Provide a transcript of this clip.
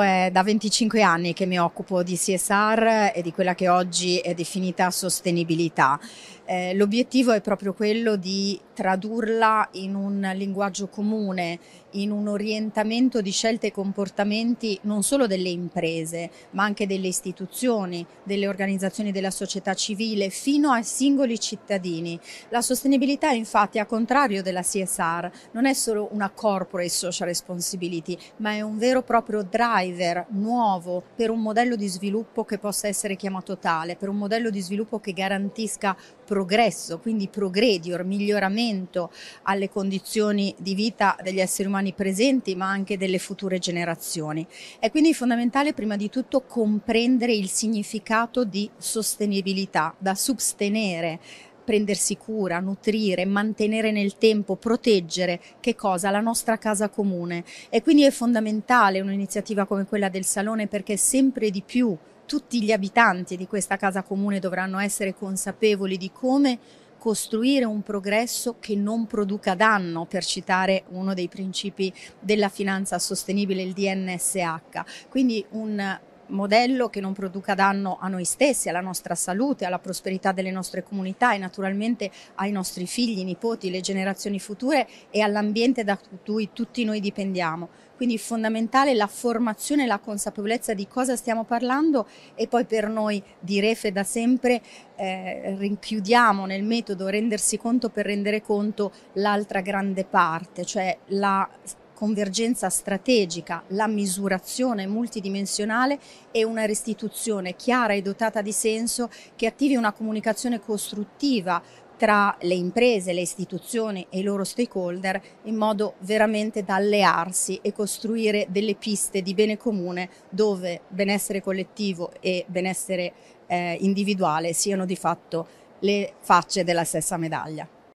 È da 25 anni che mi occupo di CSR e di quella che oggi è definita sostenibilità. Eh, l'obiettivo è proprio quello di tradurla in un linguaggio comune, in un orientamento di scelte e comportamenti non solo delle imprese, ma anche delle istituzioni, delle organizzazioni della società civile, fino ai singoli cittadini. La sostenibilità, infatti, a contrario della CSR, non è solo una corporate social responsibility, ma è un vero e proprio drive driver nuovo per un modello di sviluppo che possa essere chiamato tale, per un modello di sviluppo che garantisca progresso, quindi progredior, miglioramento alle condizioni di vita degli esseri umani presenti ma anche delle future generazioni. È quindi fondamentale prima di tutto comprendere il significato di sostenibilità da sostenere prendersi cura, nutrire, mantenere nel tempo, proteggere, che cosa? La nostra casa comune. E quindi è fondamentale un'iniziativa come quella del Salone perché sempre di più tutti gli abitanti di questa casa comune dovranno essere consapevoli di come costruire un progresso che non produca danno, per citare uno dei principi della finanza sostenibile, il DNSH. Quindi un modello che non produca danno a noi stessi, alla nostra salute, alla prosperità delle nostre comunità e naturalmente ai nostri figli, nipoti, le generazioni future e all'ambiente da cui tutti noi dipendiamo. Quindi fondamentale la formazione e la consapevolezza di cosa stiamo parlando e poi per noi di Refe da sempre eh, rinchiudiamo nel metodo rendersi conto per rendere conto l'altra grande parte, cioè la convergenza strategica, la misurazione multidimensionale e una restituzione chiara e dotata di senso che attivi una comunicazione costruttiva tra le imprese, le istituzioni e i loro stakeholder in modo veramente da allearsi e costruire delle piste di bene comune dove benessere collettivo e benessere eh, individuale siano di fatto le facce della stessa medaglia.